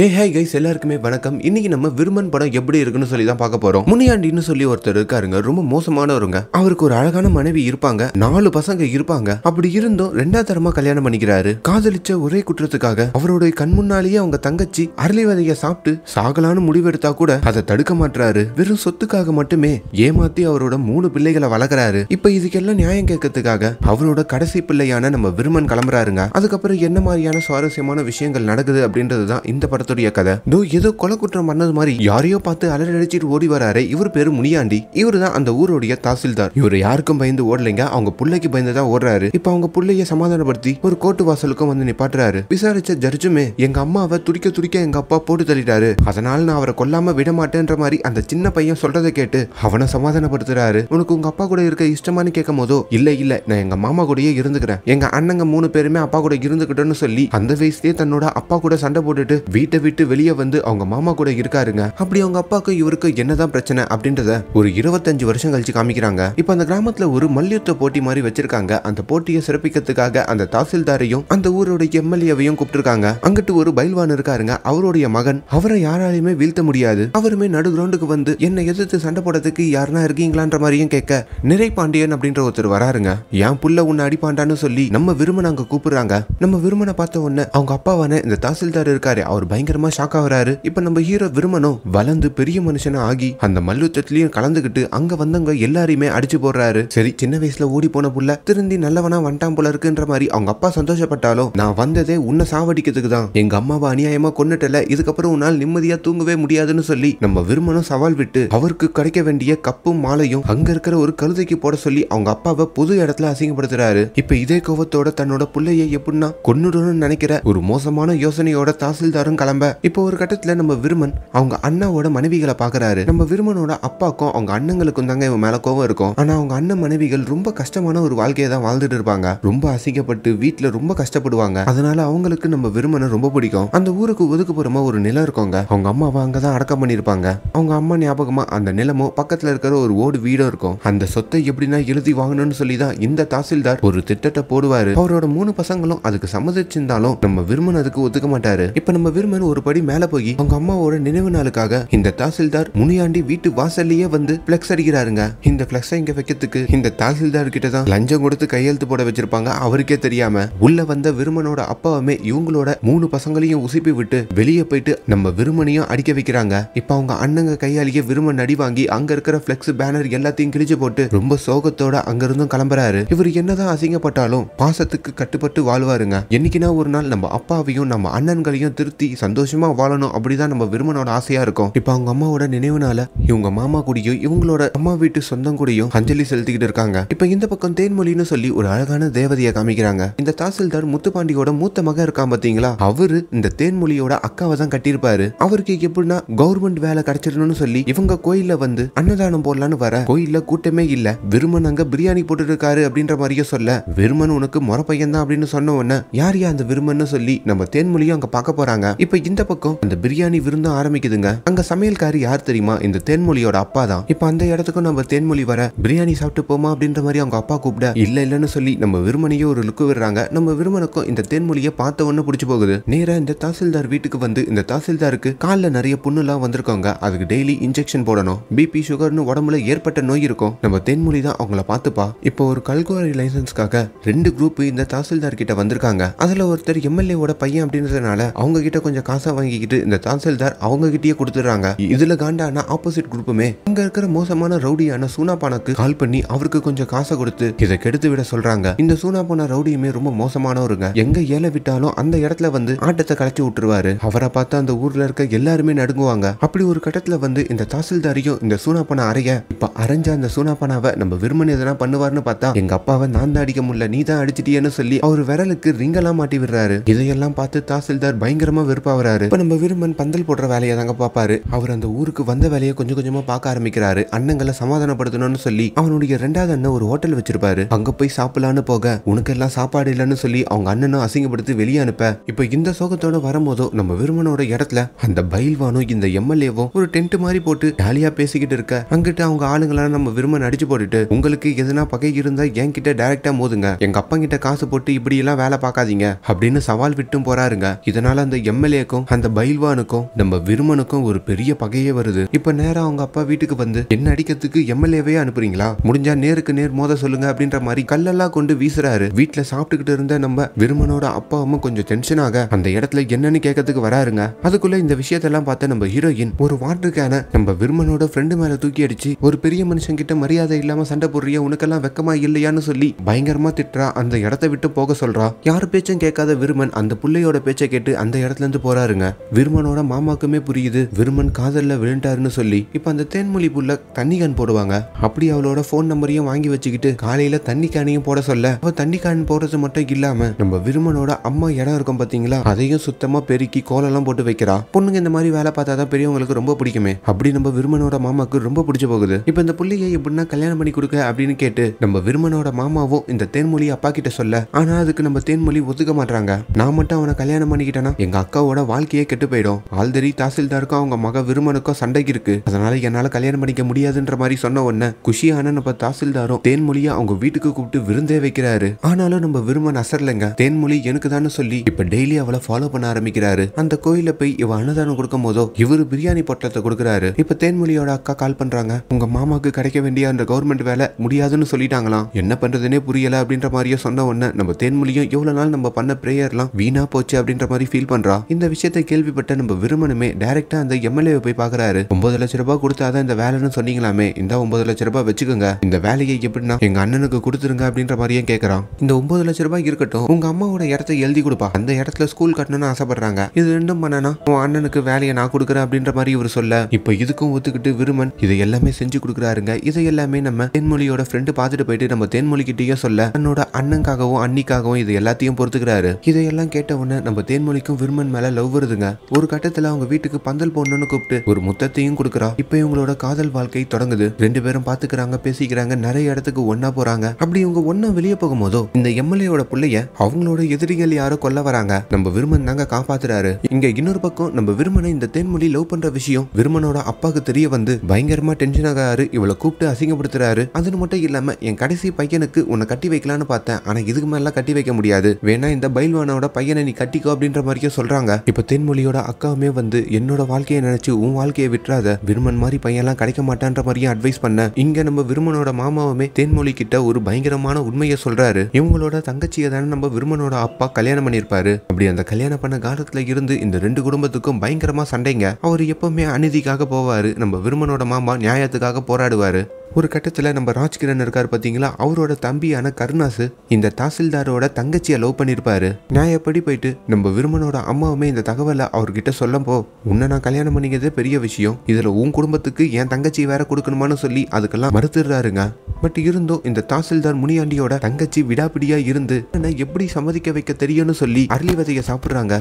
ஹே hey guys எல்லாருக்குமே வணக்கம் இன்னைக்கு நம்ம விருமன் படம் எப்படி இருக்குன்னு சொல்லி தான் பார்க்க போறோம் முனியாண்டின்னு சொல்லி ஒருத்தர் இருக்காருங்க ரொம்ப மோசமானவருங்க அவருக்கு ஒரு அழகான மனைவி இருப்பாங்க நாலு பசங்க இருப்பாங்க அப்படி இருந்தும் ரெண்டா தரமா கல்யாணம் பண்ணிக்கிறாரு காதலிச்ச ஒரே குற்றத்துக்காக அவருடைய கண் முன்னாலேயே அவங்க தங்கச்சி அரளி விதைய சாப்பிட்டு முடிவு முடிவெடுத்தா கூட அதை தடுக்க மாட்டாரு வெறும் சொத்துக்காக மட்டுமே ஏமாத்தி அவரோட மூணு பிள்ளைகளை வளர்க்குறாரு இப்ப இதுக்கெல்லாம் நியாயம் கேட்கறதுக்காக அவரோட கடைசி பிள்ளையான நம்ம விருமன் கிளம்புறாருங்க அதுக்கப்புறம் என்ன மாதிரியான சுவாரஸ்யமான விஷயங்கள் நடக்குது அப்படின்றது தான் இந்த படத்தை படத்துடைய கதை தோ ஏதோ கொலை குற்றம் பண்ணது மாதிரி யாரையோ பார்த்து அலர் அடிச்சிட்டு ஓடி வராரு இவர் பேரு முனியாண்டி இவரு தான் அந்த ஊருடைய தாசில்தார் இவர் யாருக்கும் பயந்து ஓடலைங்க அவங்க பிள்ளைக்கு பயந்து தான் ஓடுறாரு இப்ப அவங்க பிள்ளைய சமாதானப்படுத்தி ஒரு கோட்டு வாசலுக்கும் வந்து நிப்பாட்டுறாரு விசாரிச்ச ஜட்ஜுமே எங்க அம்மாவை துடிக்க துடிக்க எங்க அப்பா போட்டு தள்ளிட்டாரு அதனால நான் அவரை கொல்லாம விட மாட்டேன்ற மாதிரி அந்த சின்ன பையன் சொல்றதை கேட்டு அவனை சமாதானப்படுத்துறாரு உனக்கு உங்க அப்பா கூட இருக்க இஷ்டமானு கேட்கும் போதோ இல்ல இல்ல நான் எங்க மாமா கூடயே இருந்துக்கிறேன் எங்க அண்ணங்க மூணு பேருமே அப்பா கூட இருந்துக்கிட்டோன்னு சொல்லி அந்த வயசுலயே தன்னோட அப்பா கூட சண்டை போட்டுட்டு வீட்டை வீட்டை விட்டு வெளியே வந்து அவங்க மாமா கூட இருக்காருங்க அப்படி அவங்க அப்பாவுக்கு இவருக்கு என்னதான் பிரச்சனை அப்படின்றத ஒரு இருபத்தஞ்சு வருஷம் கழிச்சு காமிக்கிறாங்க இப்ப அந்த கிராமத்துல ஒரு மல்யுத்த போட்டி மாதிரி வச்சிருக்காங்க அந்த போட்டியை சிறப்பிக்கிறதுக்காக அந்த தாசில்தாரையும் அந்த ஊரோட எம்எல்ஏவையும் கூப்பிட்டுருக்காங்க அங்கிட்டு ஒரு பைல்வான் இருக்காருங்க அவருடைய மகன் அவரை யாராலையுமே வீழ்த்த முடியாது அவருமே நடு கிரவுண்டுக்கு வந்து என்னை எதிர்த்து சண்டை போடுறதுக்கு யாருனா இருக்கீங்களான்ற மாதிரியும் கேட்க நிறை பாண்டியன் அப்படின்ற ஒருத்தர் வராருங்க என் புள்ள உன்னை அடிப்பாண்டான்னு சொல்லி நம்ம விருமனை அங்க கூப்பிடுறாங்க நம்ம விருமனை பார்த்த உடனே அவங்க அப்பாவான இந்த தாசில்தார் இருக்காரு அவர் பயங்கர பயங்கரமா ஷாக் ஆகுறாரு இப்ப நம்ம ஹீரோ விரும்பணும் வளர்ந்து பெரிய மனுஷனா ஆகி அந்த மல்யுத்தத்திலயும் கலந்துகிட்டு அங்க வந்தவங்க எல்லாரையுமே அடிச்சு போடுறாரு சரி சின்ன வயசுல ஓடி போன புள்ள திருந்தி நல்லவனா வந்துட்டான் போல இருக்குன்ற மாதிரி அவங்க அப்பா சந்தோஷப்பட்டாலும் நான் வந்ததே உன்னை சாவடிக்கிறதுக்கு தான் எங்க அம்மாவை அநியாயமா கொண்டுட்டல இதுக்கப்புறம் உன்னால் நிம்மதியா தூங்கவே முடியாதுன்னு சொல்லி நம்ம விரும்பணும் சவால் விட்டு அவருக்கு கிடைக்க வேண்டிய கப்பும் மாலையும் அங்க இருக்கிற ஒரு கழுதைக்கு போட சொல்லி அவங்க அப்பாவை பொது இடத்துல அசிங்கப்படுத்துறாரு இப்ப இதே கோவத்தோட தன்னோட பிள்ளைய எப்படின்னா கொன்னுடணும்னு நினைக்கிற ஒரு மோசமான யோசனையோட தாசில்தாரும் கிளம்ப கிளம்ப இப்போ ஒரு கட்டத்தில் நம்ம விருமன் அவங்க அண்ணாவோட மனைவிகளை பாக்குறாரு நம்ம விருமனோட அப்பாக்கும் அவங்க அண்ணங்களுக்கும் தாங்க இவன் மேலே கோவம் இருக்கும் ஆனால் அவங்க அண்ணன் மனைவிகள் ரொம்ப கஷ்டமான ஒரு வாழ்க்கையை தான் வாழ்ந்துட்டு இருப்பாங்க ரொம்ப அசிங்கப்பட்டு வீட்டில் ரொம்ப கஷ்டப்படுவாங்க அதனால அவங்களுக்கு நம்ம விருமனை ரொம்ப பிடிக்கும் அந்த ஊருக்கு ஒதுக்குப்புறமா ஒரு நிலம் இருக்கவங்க அவங்க அம்மாவை அங்கே தான் அடக்கம் பண்ணியிருப்பாங்க அவங்க அம்மா ஞாபகமாக அந்த நிலமோ பக்கத்தில் இருக்கிற ஒரு ஓடு வீடோ இருக்கும் அந்த சொத்தை எப்படின்னா எழுதி வாங்கணும்னு சொல்லி தான் இந்த தாசில்தார் ஒரு திட்டத்தை போடுவாரு அவரோட மூணு பசங்களும் அதுக்கு சம்மதிச்சிருந்தாலும் நம்ம விருமன் அதுக்கு ஒதுக்க மாட்டாரு இப்போ நம்ம விருமன் ஒரு படி மேல போய் அவங்க அம்மாவோட நினைவு நாளுக்காக இந்த தாசில்தார் முனியாண்டி வீட்டு வாசல்லயே வந்து பிளக்ஸ் அடிக்கிறாருங்க இந்த பிளக்ஸ் இங்க வைக்கிறதுக்கு இந்த தாசில்தார் கிட்டதான் லஞ்சம் கொடுத்து கையெழுத்து போட வச்சிருப்பாங்க அவருக்கே தெரியாம உள்ள வந்த விருமனோட அப்பாவுமே இவங்களோட மூணு பசங்களையும் உசுப்பி விட்டு வெளியே போயிட்டு நம்ம விருமனையும் அடிக்க வைக்கிறாங்க இப்ப அவங்க அண்ணங்க கையாலேயே விருமன் அடி வாங்கி அங்க இருக்கிற பிளெக்ஸ் பேனர் எல்லாத்தையும் கிழிச்சு போட்டு ரொம்ப சோகத்தோட அங்கிருந்தும் கிளம்புறாரு இவர் என்னதான் அசிங்கப்பட்டாலும் பாசத்துக்கு கட்டுப்பட்டு வாழ்வாருங்க என்னைக்குனா ஒரு நாள் நம்ம அப்பாவையும் நம்ம அண்ணன்களையும் திருத்தி சந்தோஷமா வாழணும் அப்படிதான் நம்ம விரும்பனோட ஆசையா இருக்கும் இப்போ அவங்க அம்மாவோட நினைவுனால இவங்க மாமா கூடயும் இவங்களோட அம்மா வீட்டு சொந்தம் கூடயும் அஞ்சலி செலுத்திக்கிட்டு இருக்காங்க இப்ப இந்த பக்கம் தேன்மொழின்னு சொல்லி ஒரு அழகான தேவதையை காமிக்கிறாங்க இந்த தாசில்தார் முத்துப்பாண்டியோட மூத்த மகன் இருக்கான் பார்த்தீங்களா அவரு இந்த தேன்மொழியோட அக்காவை தான் கட்டியிருப்பாரு அவருக்கு எப்படின்னா கவர்மெண்ட் வேலை கிடைச்சிடணும்னு சொல்லி இவங்க கோயில்ல வந்து அன்னதானம் போடலான்னு வர கோயில்ல கூட்டமே இல்ல விருமன் அங்க பிரியாணி போட்டு இருக்காரு அப்படின்ற மாதிரியே சொல்ல விருமன் உனக்கு முறை பையன் தான் அப்படின்னு சொன்ன உடனே யார் யா அந்த விருமன் சொல்லி நம்ம தேன்மொழியும் அங்க பார்க்க போறாங்க இப்ப இந்த பக்கம் அந்த பிரியாணி விருந்தும் ஆரம்பிக்குதுங்க அங்க சமையல்காரி யார் தெரியுமா இந்த தென்மொழியோட அப்பா தான் இப்ப அந்த இடத்துக்கும் நம்ம தென்மொழி வர பிரியாணி சாப்பிட்டு போமா அப்படின்ற மாதிரி அவங்க அப்பா கூப்பிட இல்ல இல்லன்னு சொல்லி நம்ம விருமனையே ஒரு லுக்கு விடுறாங்க நம்ம விருமனுக்கும் இந்த தென்மொழிய பார்த்த ஒண்ணு புடிச்சு போகுது நேரா இந்த தாசில்தார் வீட்டுக்கு வந்து இந்த தாசில்தாருக்கு கால நிறைய புண்ணுலாம் வந்திருக்காங்க அதுக்கு டெய்லி இன்ஜெக்ஷன் போடணும் பிபி சுகர்னு உடம்புல ஏற்பட்ட நோய் இருக்கும் நம்ம தென்மொழி தான் அவங்கள பாத்துப்பா இப்போ ஒரு கல்குவாரி லைசன்ஸ்க்காக ரெண்டு குரூப் இந்த தாசில்தார் கிட்ட வந்திருக்காங்க அதுல ஒருத்தர் எம்எல்ஏவோட பையன் அப்படின்றதுனால அவங்க கிட்ட கொஞ்சம் காசை வாங்கிக்கிட்டு இந்த தாசில்தார் அவங்ககிட்டயே கொடுத்துட்றாங்க இதுல காண்டானா ஆப்போசிட் குரூப்புமே அங்க இருக்கிற மோசமான ரவுடியான சூனாப்பானுக்கு கால் பண்ணி அவருக்கு கொஞ்சம் காசை கொடுத்து இதை கெடுத்து விட சொல்றாங்க இந்த சூனாப்பான ரவுடியுமே ரொம்ப மோசமானவருங்க எங்க ஏழை விட்டாலும் அந்த இடத்துல வந்து ஆட்டத்தை களைச்சி விட்டுருவாரு அவரை பார்த்து அந்த ஊர்ல இருக்க எல்லாருமே நடுங்குவாங்க அப்படி ஒரு கட்டத்துல வந்து இந்த தாசில்தாரியும் இந்த சூனாப்பான அறைய இப்ப அரைஞ்ச அந்த சூனாப்பானாவை நம்ம விரும்பன் எதனா பண்ணுவார்னு பார்த்தா எங்க அப்பாவை நான் தான் அடிக்க முடியல நீ தான் அடிச்சிட்டியன்னு சொல்லி அவர் விரலுக்கு ரிங்கெல்லாம் மாட்டி விடுறாரு இதையெல்லாம் பார்த்து தாசில்தார் பயங்கரமா வெறுப்பா ஆகுறாரு இப்போ நம்ம விரும்பன் பந்தல் போடுற வேலையை தாங்க பார்ப்பாரு அவர் அந்த ஊருக்கு வந்த வேலையை கொஞ்சம் கொஞ்சமா பார்க்க ஆரம்பிக்கிறாரு அண்ணங்களை சமாதானப்படுத்தணும்னு சொல்லி அவனுடைய ரெண்டாவது அண்ணன் ஒரு ஹோட்டல் வச்சிருப்பாரு அங்க போய் சாப்பிடலான்னு போக உனக்கு எல்லாம் சாப்பாடு இல்லைன்னு சொல்லி அவங்க அண்ணனும் அசிங்கப்படுத்தி வெளியே அனுப்ப இப்போ இந்த சோகத்தோட வரும்போதோ நம்ம விருமனோட இடத்துல அந்த பயில்வானும் இந்த எம்எல்ஏவோ ஒரு டென்ட் மாதிரி போட்டு ஜாலியா பேசிக்கிட்டு இருக்க அங்கிட்ட அவங்க ஆளுங்களாம் நம்ம விரும்பன் அடிச்சு போட்டுட்டு உங்களுக்கு எதுனா பகை இருந்தா என் கிட்ட டைரக்டா மோதுங்க எங்க அப்பா காசு போட்டு இப்படி எல்லாம் வேலை பார்க்காதீங்க அப்படின்னு சவால் விட்டும் போறாருங்க இதனால அந்த எம்எல்ஏ பையனுக்கும் அந்த பைல்வானுக்கும் நம்ம விருமனுக்கும் ஒரு பெரிய பகையே வருது இப்ப நேரம் அவங்க அப்பா வீட்டுக்கு வந்து என்ன அடிக்கிறதுக்கு எம்எல்ஏவே அனுப்புறீங்களா முடிஞ்சா நேருக்கு நேர் மோத சொல்லுங்க அப்படின்ற மாதிரி கல்லெல்லாம் கொண்டு வீசுறாரு வீட்டுல சாப்பிட்டுக்கிட்டு இருந்த நம்ம விருமனோட அப்பாவும் கொஞ்சம் டென்ஷன் ஆக அந்த இடத்துல என்னன்னு கேட்கறதுக்கு வராருங்க அதுக்குள்ள இந்த விஷயத்தெல்லாம் பார்த்த நம்ம ஹீரோயின் ஒரு வாட்டர் கேன நம்ம விருமனோட ஃப்ரெண்டு மேல தூக்கி அடிச்சு ஒரு பெரிய மனுஷன் கிட்ட மரியாதை இல்லாம சண்டை போடுறியா உனக்கெல்லாம் வெக்கமா இல்லையான்னு சொல்லி பயங்கரமா திட்டுறா அந்த இடத்த விட்டு போக சொல்றா யார் பேச்சும் கேட்காத விருமன் அந்த பிள்ளையோட பேச்சை கேட்டு அந்த இடத்துல இருந்து போற போறாருங்க விருமனோட மாமாக்குமே புரியுது விருமன் காதல்ல விழுண்டாருன்னு சொல்லி இப்ப அந்த தேன்மொழி புள்ள தண்ணி கேன் போடுவாங்க அப்படி அவளோட போன் நம்பரையும் வாங்கி வச்சுக்கிட்டு காலையில தண்ணி கேனையும் போட சொல்ல அவ தண்ணி கேன் போடுறது மட்டும் இல்லாம நம்ம விருமனோட அம்மா இடம் இருக்கும் பாத்தீங்களா அதையும் சுத்தமா பெருக்கி கோலம் போட்டு வைக்கிறா பொண்ணுங்க இந்த மாதிரி வேலை பார்த்தா தான் பெரியவங்களுக்கு ரொம்ப பிடிக்குமே அப்படி நம்ம விருமனோட மாமாக்கு ரொம்ப பிடிச்சு போகுது இப்ப இந்த புள்ளையை எப்படின்னா கல்யாணம் பண்ணி கொடுக்க அப்படின்னு கேட்டு நம்ம விருமனோட மாமாவும் இந்த தேன்மொழி அப்பா கிட்ட சொல்ல ஆனா அதுக்கு நம்ம தேன்மொழி ஒத்துக்க மாட்டாங்க நான் மட்டும் அவனை கல்யாணம் பண்ணிக்கிட்டேன்னா எங்க அக்காவோட வாழ்க்கையே கெட்டு போயிடும் ஆல்தரி தாசில்தாருக்கும் அவங்க மக விருமனுக்கும் சண்டைக்கு இருக்கு அதனால என்னால கல்யாணம் பண்ணிக்க முடியாதுன்ற மாதிரி சொன்ன உடனே குஷியான நம்ம தாசில்தாரும் தேன்மொழியா அவங்க வீட்டுக்கு கூப்பிட்டு விருந்தே வைக்கிறாரு ஆனாலும் நம்ம விருமன் அசர்லங்க தேன்மொழி எனக்கு தானே சொல்லி இப்ப டெய்லி அவளை ஃபாலோ பண்ண ஆரம்பிக்கிறாரு அந்த கோயில போய் இவ அன்னதானம் கொடுக்கும் போதோ இவரு பிரியாணி பொட்டத்தை கொடுக்கறாரு இப்ப தேன்மொழியோட அக்கா கால் பண்றாங்க உங்க மாமாக்கு கிடைக்க வேண்டிய அந்த கவர்மெண்ட் வேலை முடியாதுன்னு சொல்லிட்டாங்களாம் என்ன பண்றதுனே புரியல அப்படின்ற மாதிரியே சொன்ன உடனே நம்ம தேன்மொழியும் எவ்வளவு நாள் நம்ம பண்ண பிரேயர்லாம் வீணா போச்சு அப்படின்ற மாதிரி ஃபீல் பண்றா இந்த விஷயத்தை கேள்விப்பட்ட நம்ம விரும்பணுமே டைரக்டா அந்த எம்எல்ஏவை போய் பாக்குறாரு ஒன்பது லட்சம் ரூபாய் கொடுத்தாதான் இந்த வேலைன்னு சொன்னீங்களாமே இந்த ஒன்பது லட்சம் ரூபாய் வச்சுக்கோங்க இந்த வேலையை எப்படின்னா எங்க அண்ணனுக்கு கொடுத்துருங்க அப்படின்ற மாதிரியே கேக்குறான் இந்த ஒன்பது லட்ச ரூபாய் இருக்கட்டும் உங்க அம்மாவோட இடத்த எழுதி கொடுப்பா அந்த இடத்துல ஸ்கூல் கட்டணும்னு ஆசைப்படுறாங்க இது ரெண்டும் பண்ணனா உன் அண்ணனுக்கு வேலையை நான் கொடுக்குறேன் அப்படின்ற மாதிரி இவர் சொல்ல இப்போ இதுக்கும் ஒத்துக்கிட்டு விருமன் இதை எல்லாமே செஞ்சு கொடுக்குறாருங்க இதை எல்லாமே நம்ம தென்மொழியோட ஃப்ரெண்டு பார்த்துட்டு போயிட்டு நம்ம தேன்மொழிக்கிட்டேயே சொல்ல தன்னோட அண்ணனுக்காகவும் அன்னிக்காகவும் இது எல்லாத்தையும் பொறுத்துக்கிறாரு இதையெல்லாம் கேட்ட உடனே நம்ம தேன்மொழிக்கும் விருமன் மேல லவ் வருதுங்க ஒரு கட்டத்துல அவங்க வீட்டுக்கு பந்தல் போடணும்னு கூப்பிட்டு ஒரு முத்தத்தையும் கொடுக்குறா இப்ப இவங்களோட காதல் வாழ்க்கை தொடங்குது ரெண்டு பேரும் பாத்துக்கிறாங்க பேசிக்கிறாங்க நிறைய இடத்துக்கு ஒன்னா போறாங்க அப்படி இவங்க ஒன்னா வெளியே போகும்போதோ இந்த எம்எல்ஏயோட பிள்ளைய அவங்களோட எதிரிகள் யாரோ கொல்ல வராங்க நம்ம விருமன் தாங்க காப்பாத்துறாரு இங்க இன்னொரு பக்கம் நம்ம விருமனை இந்த தேன்மொழி லவ் பண்ற விஷயம் விருமனோட அப்பாவுக்கு தெரிய வந்து பயங்கரமா டென்ஷன் ஆகாரு இவளை கூப்பிட்டு அசிங்கப்படுத்துறாரு அது மட்டும் இல்லாம என் கடைசி பையனுக்கு உன்னை கட்டி வைக்கலான்னு பார்த்தேன் ஆனா இதுக்கு மேல கட்டி வைக்க முடியாது வேணா இந்த பைல்வானோட பையனை நீ கட்டிக்கோ அப்படின்ற மாதிரியும் சொல்றாங்க இப்போ தென்மொழியோட அக்காவுமே வந்து என்னோட வாழ்க்கையை நினைச்சு உன் வாழ்க்கையை விட்டுறாத விருமன் மாதிரி பையன்லாம் கிடைக்க மாட்டான்ற மாதிரியும் அட்வைஸ் பண்ண இங்க நம்ம விருமனோட மாமாவுமே தென்மொழி கிட்ட ஒரு பயங்கரமான உண்மையை சொல்றாரு இவங்களோட தங்கச்சியை தானே நம்ம விருமனோட அப்பா கல்யாணம் பண்ணியிருப்பாரு அப்படி அந்த கல்யாணம் பண்ண காலத்துல இருந்து இந்த ரெண்டு குடும்பத்துக்கும் பயங்கரமா சண்டைங்க அவர் எப்பவுமே அநீதிக்காக போவாரு நம்ம விருமனோட மாமா நியாயத்துக்காக போராடுவாரு ஒரு கட்டத்தில் நம்ம ராஜ்கிரண் இருக்கார் பார்த்தீங்களா அவரோட தம்பியான கருணாசு இந்த தாசில்தாரோட தங்கச்சியை லவ் பண்ணியிருப்பாரு நான் எப்படி போயிட்டு நம்ம விருமனோட அம்மாவுமே இந்த தகவலை அவர்கிட்ட சொல்லப்போ உன்னை நான் கல்யாணம் பண்ணிக்கிறதே பெரிய விஷயம் இதில் உன் குடும்பத்துக்கு என் தங்கச்சி வேற கொடுக்கணுமான்னு சொல்லி அதுக்கெல்லாம் மறுத்துடுறாருங்க பட் இருந்தும் இந்த தாசில்தார் முனியாண்டியோட தங்கச்சி விடாபிடியா இருந்து எப்படி சம்மதிக்க வைக்க தெரியும்னு சொல்லி அரளி விதையை சாப்பிட்றாங்க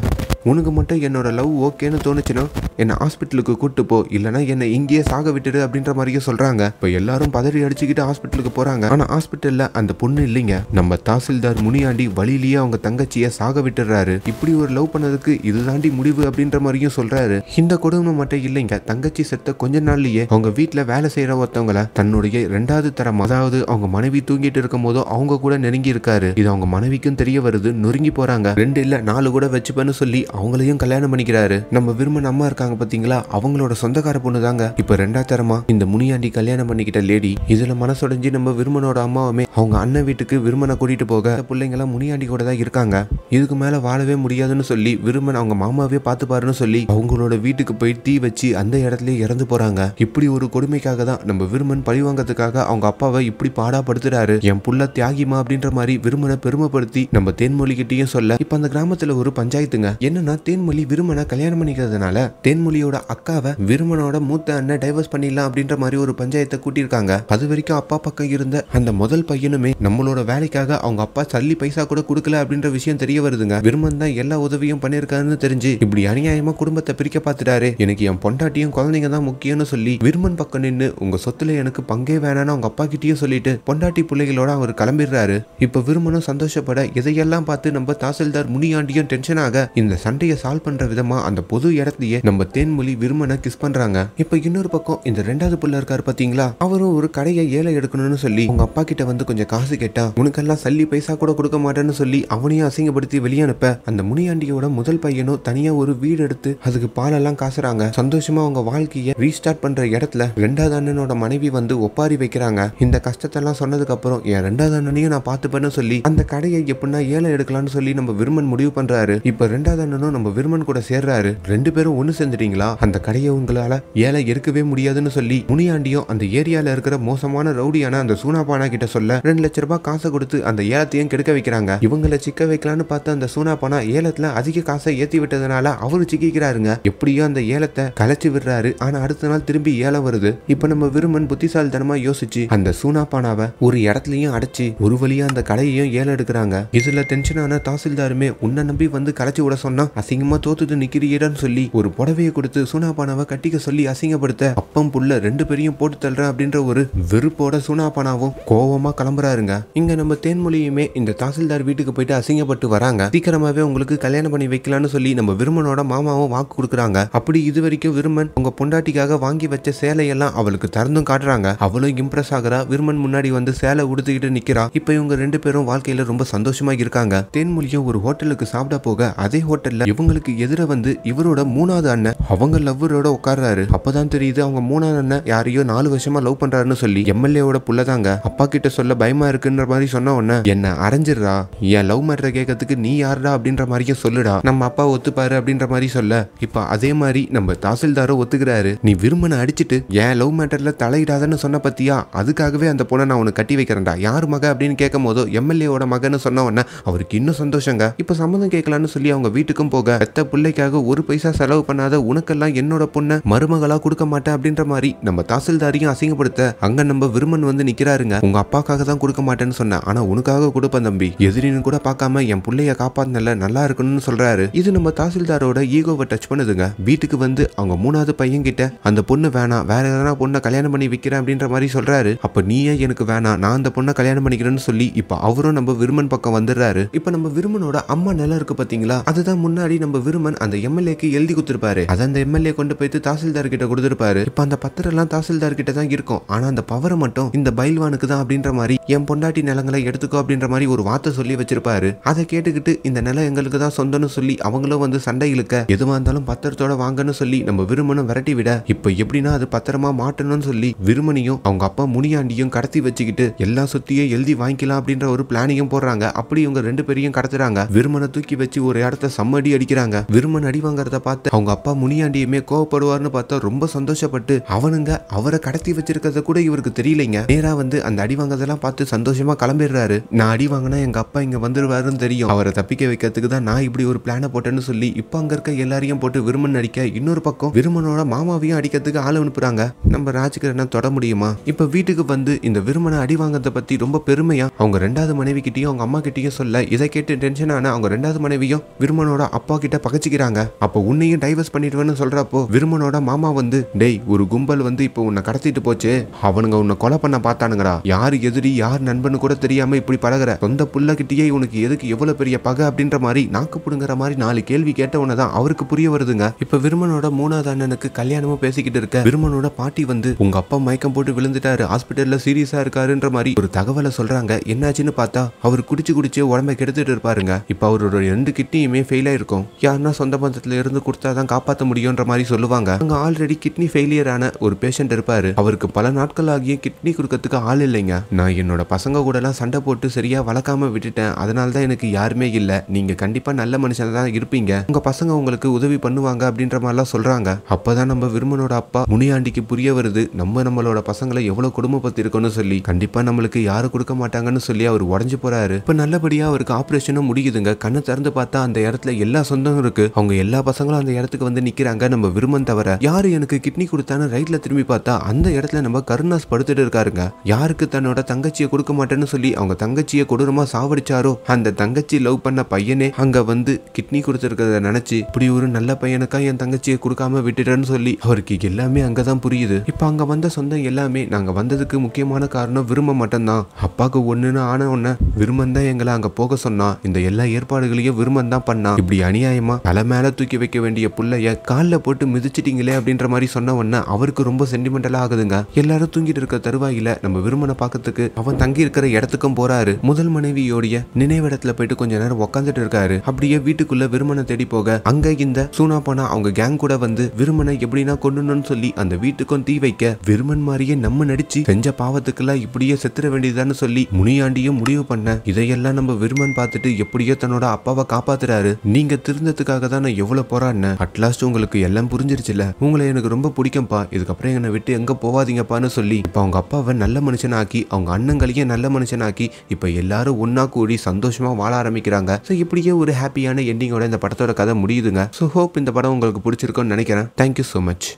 உனக்கு மட்டும் என்னோட லவ் ஓகேன்னு தோணுச்சுன்னா என்னை ஹாஸ்பிட்டலுக்கு கூட்டு போ இல்லைன்னா என்னை இங்கேயே சாக விட்டுடு அப்படின்ற மாதிரியே சொல்கிறாங்க இப்போ எல்லா எல்லாரும் பதறி அடிச்சுக்கிட்டு ஹாஸ்பிட்டலுக்கு போறாங்க ஆனா ஹாஸ்பிட்டல்ல அந்த பொண்ணு இல்லைங்க நம்ம தாசில்தார் முனியாண்டி வழியிலேயே அவங்க தங்கச்சியை சாக விட்டுறாரு இப்படி ஒரு லவ் பண்ணதுக்கு இது தாண்டி முடிவு அப்படின்ற மாதிரியும் சொல்றாரு இந்த கொடுமை மட்டும் இல்லைங்க தங்கச்சி செத்த கொஞ்ச நாள்லயே அவங்க வீட்டுல வேலை செய்யற ஒருத்தவங்கள தன்னுடைய ரெண்டாவது தரம் அதாவது அவங்க மனைவி தூங்கிட்டு இருக்கும் போதோ அவங்க கூட நெருங்கி இருக்காரு இது அவங்க மனைவிக்கும் தெரிய வருது நொறுங்கி போறாங்க ரெண்டு இல்ல நாலு கூட வச்சுப்பேன்னு சொல்லி அவங்களையும் கல்யாணம் பண்ணிக்கிறாரு நம்ம விரும்பின அம்மா இருக்காங்க பாத்தீங்களா அவங்களோட சொந்தக்கார பொண்ணு தாங்க இப்ப ரெண்டா தரமா இந்த முனியாண்டி கல்யாணம் பண்ணிக்கிட்ட லேடி இதுல மனசுடைஞ்சு நம்ம விருமனோட அம்மாவுமே அவங்க அண்ணன் வீட்டுக்கு விருமனை கூட்டிட்டு போக பிள்ளைங்க எல்லாம் முனியாண்டி கூட தான் இருக்காங்க இதுக்கு மேல வாழவே முடியாதுன்னு சொல்லி விருமன் அவங்க மாமாவே பாருன்னு சொல்லி அவங்களோட வீட்டுக்கு போய் தீ வச்சு அந்த இடத்துல இறந்து போறாங்க இப்படி ஒரு கொடுமைக்காக தான் நம்ம விருமன் வாங்கறதுக்காக அவங்க அப்பாவை இப்படி பாடாப்படுத்துறாரு என் புள்ள தியாகிமா அப்படின்ற மாதிரி விருமனை பெருமைப்படுத்தி நம்ம தேன்மொழி கிட்டேயும் சொல்ல இப்ப அந்த கிராமத்துல ஒரு பஞ்சாயத்துங்க என்னன்னா தேன்மொழி விருமனை கல்யாணம் பண்ணிக்கிறதுனால தேன்மொழியோட அக்காவை விருமனோட மூத்த அண்ணன் டைவர்ஸ் பண்ணிடலாம் அப்படின்ற மாதிரி ஒரு பஞ்சாயத்தை கூட்டியிருக்காங்க கொடுத்தாங்க அது வரைக்கும் அப்பா பக்கம் இருந்த அந்த முதல் பையனுமே நம்மளோட வேலைக்காக அவங்க அப்பா சல்லி பைசா கூட கொடுக்கல அப்படின்ற விஷயம் தெரிய வருதுங்க விருமன் தான் எல்லா உதவியும் பண்ணியிருக்காருன்னு தெரிஞ்சு இப்படி அநியாயமா குடும்பத்தை பிரிக்க பார்த்துட்டாரு எனக்கு என் பொண்டாட்டியும் குழந்தைங்க தான் முக்கியம்னு சொல்லி விருமன் பக்கம் நின்று உங்க சொத்துல எனக்கு பங்கே வேணாம்னு அவங்க அப்பா கிட்டேயும் சொல்லிட்டு பொண்டாட்டி பிள்ளைகளோட அவர் கிளம்பிடுறாரு இப்ப விருமனும் சந்தோஷப்பட இதையெல்லாம் பார்த்து நம்ம தாசில்தார் முனியாண்டியும் டென்ஷனாக இந்த சண்டையை சால்வ் பண்ற விதமா அந்த பொது இடத்தையே நம்ம தேன்மொழி விருமனை கிஸ் பண்றாங்க இப்ப இன்னொரு பக்கம் இந்த ரெண்டாவது பிள்ளை இருக்காரு பாத்தீங்களா அவரும் நீயும் ஒரு கடையை ஏழை எடுக்கணும்னு சொல்லி உங்க அப்பா கிட்ட வந்து கொஞ்சம் காசு கேட்டா உனக்கெல்லாம் சல்லி பைசா கூட கொடுக்க மாட்டேன்னு சொல்லி அவனையும் அசிங்கப்படுத்தி வெளியே அனுப்ப அந்த முனியாண்டியோட முதல் பையனும் தனியா ஒரு வீடு எடுத்து அதுக்கு பாலெல்லாம் காசுறாங்க சந்தோஷமா அவங்க வாழ்க்கையை ரீஸ்டார்ட் பண்ற இடத்துல ரெண்டாவது அண்ணனோட மனைவி வந்து ஒப்பாரி வைக்கிறாங்க இந்த கஷ்டத்தெல்லாம் சொன்னதுக்கு அப்புறம் என் ரெண்டாவது அண்ணனையும் நான் பார்த்துப்பேன்னு சொல்லி அந்த கடையை எப்படின்னா ஏழை எடுக்கலாம்னு சொல்லி நம்ம விருமன் முடிவு பண்றாரு இப்ப ரெண்டாவது அண்ணனும் நம்ம விருமன் கூட சேர்றாரு ரெண்டு பேரும் ஒண்ணு சேர்ந்துட்டீங்களா அந்த கடையை உங்களால ஏழை எடுக்கவே முடியாதுன்னு சொல்லி முனியாண்டியும் அந்த ஏரியால இருக்கிற மோசமான ரவுடியான அந்த சூனாபானா கிட்ட சொல்ல ரெண்டு லட்ச ரூபாய் காசை கொடுத்து அந்த ஏலத்தையும் கெடுக்க வைக்கிறாங்க இவங்களை சிக்க வைக்கலாம்னு பார்த்த அந்த சூனாபானா ஏலத்துல அதிக காசை ஏத்தி விட்டதுனால அவரு சிக்கிக்கிறாருங்க எப்படியோ அந்த ஏலத்தை கலைச்சு விடுறாரு ஆனா அடுத்த நாள் திரும்பி ஏலம் வருது இப்ப நம்ம விருமன் புத்திசாலித்தனமா யோசிச்சு அந்த சூனாபானாவை ஒரு இடத்துலயும் அடைச்சு ஒரு வழியா அந்த கடையையும் ஏலம் எடுக்கிறாங்க இதுல டென்ஷனான தாசில்தாருமே உன்னை நம்பி வந்து கலைச்சு விட சொன்னா அசிங்கமா தோத்துட்டு நிக்கிறீடன்னு சொல்லி ஒரு புடவையை கொடுத்து சூனாபானாவை கட்டிக்க சொல்லி அசிங்கப்படுத்த அப்பம் புள்ள ரெண்டு பேரையும் போட்டு தள்ளுறேன் அப்படின்ற ஒரு வெறுப்போட சுனாபனாவும் கோவமா கிளம்புறாருங்க இங்க நம்ம தேன்மொழியுமே இந்த தாசில்தார் வீட்டுக்கு போயிட்டு அசிங்கப்பட்டு வராங்க சீக்கிரமாவே உங்களுக்கு கல்யாணம் பண்ணி வைக்கலாம்னு சொல்லி நம்ம விருமனோட மாமாவும் வாக்கு கொடுக்குறாங்க அப்படி இது வரைக்கும் விருமன் உங்க பொண்டாட்டிக்காக வாங்கி வச்ச சேலையெல்லாம் அவளுக்கு திறந்தும் காட்டுறாங்க அவளும் இம்ப்ரெஸ் ஆகிறா விருமன் முன்னாடி வந்து சேலை உடுத்துக்கிட்டு நிக்கிறா இப்ப இவங்க ரெண்டு பேரும் வாழ்க்கையில ரொம்ப சந்தோஷமா இருக்காங்க தேன்மொழியும் ஒரு ஹோட்டலுக்கு சாப்பிட போக அதே ஹோட்டல்ல இவங்களுக்கு எதிர வந்து இவரோட மூணாவது அண்ணன் அவங்க லவ்வரோட உட்கார்றாரு அப்பதான் தெரியுது அவங்க மூணாவது அண்ணன் யாரையோ நாலு வருஷமா லவ் பண்ற பண்றாருன்னு சொல்லி எம்எல்ஏவோட புள்ளதாங்க அப்பா கிட்ட சொல்ல பயமா இருக்குன்ற மாதிரி சொன்ன உடனே என்ன அரைஞ்சிடுறா என் லவ் மேட்டரை கேட்கறதுக்கு நீ யாருடா அப்படின்ற மாதிரியும் சொல்லுடா நம்ம அப்பா ஒத்துப்பாரு அப்படின்ற மாதிரி சொல்ல இப்ப அதே மாதிரி நம்ம தாசில்தாரோ ஒத்துக்கிறாரு நீ விரும்பனை அடிச்சுட்டு என் லவ் மேட்டர்ல தலையிடாதன்னு சொன்ன பத்தியா அதுக்காகவே அந்த பொண்ணை நான் உனக்கு கட்டி வைக்கிறேன்டா யாரு மக அப்படின்னு கேட்கும் போதோ எம்எல்ஏவோட மகன்னு சொன்ன உடனே அவருக்கு இன்னும் சந்தோஷங்க இப்ப சம்மந்தம் கேட்கலான்னு சொல்லி அவங்க வீட்டுக்கும் போக எத்த பிள்ளைக்காக ஒரு பைசா செலவு பண்ணாத உனக்கெல்லாம் என்னோட பொண்ணை மருமகளா கொடுக்க மாட்டேன் அப்படின்ற மாதிரி நம்ம தாசில்தாரையும் அசிங்கப்படுத்த பணத்தை அங்க நம்ம விருமன் வந்து நிக்கிறாருங்க உங்க அப்பாக்காக தான் கொடுக்க மாட்டேன்னு சொன்னேன் ஆனா உனக்காக கொடுப்பேன் தம்பி எதிரின்னு கூட பார்க்காம என் பிள்ளைய காப்பாத்தினல நல்லா இருக்கணும்னு சொல்றாரு இது நம்ம தாசில்தாரோட ஈகோவை டச் பண்ணுதுங்க வீட்டுக்கு வந்து அவங்க மூணாவது பையன் கிட்ட அந்த பொண்ணு வேணாம் வேற எதனா பொண்ணை கல்யாணம் பண்ணி விற்கிறேன் அப்படின்ற மாதிரி சொல்றாரு அப்ப நீயே எனக்கு வேணாம் நான் அந்த பொண்ணை கல்யாணம் பண்ணிக்கிறேன்னு சொல்லி இப்ப அவரும் நம்ம விருமன் பக்கம் வந்துடுறாரு இப்ப நம்ம விருமனோட அம்மா நிலம் இருக்கு பாத்தீங்களா அதுதான் முன்னாடி நம்ம விருமன் அந்த எம்எல்ஏக்கு எழுதி கொடுத்துருப்பாரு அதை அந்த எம்எல்ஏ கொண்டு போயிட்டு தாசில்தார் கிட்ட கொடுத்துருப்பாரு இப்ப அந்த பத்திரம் எல்லாம் தாசில்தார் கிட்ட தான் இருக்கும் ஆனால் அந்த பவரை மட்டும் இந்த பைல்வானுக்கு தான் அப்படின்ற மாதிரி என் பொண்டாட்டி நிலங்களை எடுத்துக்கோ அப்படின்ற மாதிரி ஒரு வார்த்தை சொல்லி வச்சிருப்பாரு அதை கேட்டுக்கிட்டு இந்த நிலம் எங்களுக்கு தான் சொந்தம்னு சொல்லி அவங்களும் வந்து சண்டை இழுக்க எதுவாக இருந்தாலும் பத்திரத்தோட வாங்கன்னு சொல்லி நம்ம விரும்பணும் விரட்டி விட இப்போ எப்படின்னா அது பத்திரமா மாட்டணும்னு சொல்லி விருமனையும் அவங்க அப்பா முனியாண்டியும் கடத்தி வச்சுக்கிட்டு எல்லா சொத்தியும் எழுதி வாங்கிக்கலாம் அப்படின்ற ஒரு பிளானையும் போடுறாங்க அப்படி இவங்க ரெண்டு பேரையும் கடத்துறாங்க விருமனை தூக்கி வச்சு ஒரு இடத்த சம்மடி அடிக்கிறாங்க விருமன் அடி வாங்குறத பார்த்து அவங்க அப்பா முனியாண்டியுமே கோவப்படுவார்னு பார்த்தா ரொம்ப சந்தோஷப்பட்டு அவனுங்க அவரை கடத்தி வச்சிருக்க அப்படிங்கிறத கூட இவருக்கு தெரியலைங்க நேராக வந்து அந்த அடி வாங்கதெல்லாம் பார்த்து சந்தோஷமாக கிளம்பிடுறாரு நான் அடி வாங்கினா எங்கள் அப்பா இங்கே வந்துடுவாருன்னு தெரியும் அவரை தப்பிக்க வைக்கிறதுக்கு தான் நான் இப்படி ஒரு பிளான போட்டேன்னு சொல்லி இப்போ அங்கே இருக்க எல்லாரையும் போட்டு விருமன் அடிக்க இன்னொரு பக்கம் விருமனோட மாமாவையும் அடிக்கிறதுக்கு ஆள் அனுப்புறாங்க நம்ம என்ன தொட முடியுமா இப்போ வீட்டுக்கு வந்து இந்த விருமனை அடி வாங்கிறத பற்றி ரொம்ப பெருமையாக அவங்க ரெண்டாவது மனைவி கிட்டேயும் அவங்க அம்மா கிட்டேயும் சொல்ல இதை கேட்டு டென்ஷன் ஆனா அவங்க ரெண்டாவது மனைவியும் விருமனோட அப்பா கிட்ட பகச்சிக்கிறாங்க அப்போ உன்னையும் டைவர்ஸ் பண்ணிடுவேன்னு சொல்றப்போ விருமனோட மாமா வந்து டேய் ஒரு கும்பல் வந்து இப்போ உன்னை கடத்திட்டு போச்சு அவனுங்க உன்னை கொலை பண்ண பார்த்தானுங்கடா யார் எதிரி யார் நண்பன் கூட தெரியாம இப்படி பழகிற சொந்த கிட்டயே உனக்கு எதுக்கு எவ்வளவு பெரிய பகை அப்படின்ற மாதிரி நாக்கு புடுங்குற மாதிரி நாலு கேள்வி கேட்ட உனதான் அவருக்கு புரிய வருதுங்க இப்ப விருமனோட மூணாவது அண்ணனுக்கு கல்யாணமும் பேசிக்கிட்டு இருக்க விருமனோட பாட்டி வந்து உங்க அப்பா மயக்கம் போட்டு விழுந்துட்டாரு ஹாஸ்பிட்டல்ல சீரியஸா இருக்காருன்ற மாதிரி ஒரு தகவலை சொல்றாங்க என்னாச்சுன்னு பார்த்தா அவர் குடிச்சு குடிச்சு உடம்ப கெடுத்துட்டு இருப்பாருங்க இப்ப அவரோட ரெண்டு கிட்னியுமே ஃபெயில் ஆயிருக்கும் யாருன்னா சொந்த பந்தத்துல இருந்து கொடுத்தாதான் காப்பாற்ற முடியும்ன்ற மாதிரி சொல்லுவாங்க அங்க ஆல்ரெடி கிட்னி ஃபெயிலியர் ஆன ஒரு பேஷண்ட் இருப்பாரு அவருக்கு பல நாட்கள் ஆகிய கிட்னி கொடுக்கறதுக்கு ஆள் இல்லைங்க நான் என்னோட பசங்க கூடலாம் சண்டை போட்டு சரியா வளர்க்காம விட்டுட்டேன் அதனால தான் எனக்கு யாருமே இல்லை நீங்க கண்டிப்பா நல்ல மனுஷன் தான் இருப்பீங்க உங்க பசங்க உங்களுக்கு உதவி பண்ணுவாங்க அப்படின்ற மாதிரிலாம் சொல்றாங்க அப்பதான் நம்ம விருமனோட அப்பா முனியாண்டிக்கு புரிய வருது நம்ம நம்மளோட பசங்களை எவ்வளவு குடும்பப்படுத்திருக்கோம்னு சொல்லி கண்டிப்பா நம்மளுக்கு யாரும் கொடுக்க மாட்டாங்கன்னு சொல்லி அவர் உடஞ்சு போறாரு இப்ப நல்லபடியா அவருக்கு ஆப்ரேஷனும் முடியுதுங்க கண்ணை திறந்து பார்த்தா அந்த இடத்துல எல்லா சொந்தம் இருக்கு அவங்க எல்லா பசங்களும் அந்த இடத்துக்கு வந்து நிக்கிறாங்க நம்ம விருமன் தவிர யாரு எனக்கு கிட்னி கொடுத்தான்னு ரைட்ல திரும்பி பார்த்தா அந்த இடத்துல நம்ம கருணாஸ் படுத்துட்டு இருக்காருங்க யாருக்கு தன்னோட தங்கச்சியை கொடுக்க மாட்டேன்னு சொல்லி அவங்க தங்கச்சியை கொடூரமா சாவடிச்சாரோ அந்த தங்கச்சி லவ் பண்ண பையனே அங்க வந்து கிட்னி கொடுத்துருக்கிறத நினைச்சு இப்படி ஒரு நல்ல பையனுக்கா என் தங்கச்சியை கொடுக்காம விட்டுட்டேன்னு சொல்லி அவருக்கு எல்லாமே அங்கதான் புரியுது இப்ப அங்க வந்த சொந்தம் எல்லாமே நாங்க வந்ததுக்கு முக்கியமான காரணம் விரும்ப மட்டும்தான் அப்பாவுக்கு ஒண்ணுன்னு ஆன உடனே விரும்பன் தான் எங்களை அங்க போக சொன்னா இந்த எல்லா ஏற்பாடுகளையும் விரும்பன் தான் பண்ணா இப்படி அநியாயமா தலை மேல தூக்கி வைக்க வேண்டிய புள்ளைய கால போட்டு மிதிச்சிட்டீங்களே அப்படின்ற மாதிரி சொன்ன உடனே அவருக்கு ரொம்ப சென்டிமெண்டலா ஆகுதுங்க எல்லா எல்லாரும் தூங்கிட்டு இருக்க தருவாயில நம்ம விரும்பனை பார்க்கறதுக்கு அவன் தங்கி இருக்கிற இடத்துக்கும் போறாரு முதல் மனைவியோடைய நினைவிடத்துல போயிட்டு கொஞ்ச நேரம் உட்காந்துட்டு இருக்காரு அப்படியே வீட்டுக்குள்ள விருமனை தேடி போக அங்க இந்த சூனாப்பானா அவங்க கேங் கூட வந்து விருமனை எப்படின்னா கொண்டுணும்னு சொல்லி அந்த வீட்டுக்கும் தீ வைக்க விருமன் மாதிரியே நம்ம நடிச்சு செஞ்ச பாவத்துக்கெல்லாம் இப்படியே செத்துற வேண்டியதுன்னு சொல்லி முனியாண்டியும் முடிவு பண்ண இதையெல்லாம் நம்ம விருமன் பார்த்துட்டு எப்படியோ தன்னோட அப்பாவை காப்பாத்துறாரு நீங்க திருந்ததுக்காக தான் நான் எவ்வளவு போராடினேன் அட்லாஸ்ட் உங்களுக்கு எல்லாம் புரிஞ்சிருச்சுல உங்களை எனக்கு ரொம்ப பிடிக்கும்பா இதுக்கப்புறம் என்னை விட்டு எங்க போவாதீங்கப்பான்னு வேண்டான்னு சொல்லி இப்போ அவங்க அப்பாவை நல்ல மனுஷனாக்கி அவங்க அண்ணங்களையும் நல்ல மனுஷனாக்கி இப்போ எல்லாரும் ஒன்னா கூடி சந்தோஷமா வாழ ஆரம்பிக்கிறாங்க ஸோ இப்படியே ஒரு ஹாப்பியான எண்டிங்கோட இந்த படத்தோட கதை முடியுதுங்க ஸோ ஹோப் இந்த படம் உங்களுக்கு பிடிச்சிருக்கோன்னு நினைக்கிறேன் தேங்க்யூ ஸோ மச்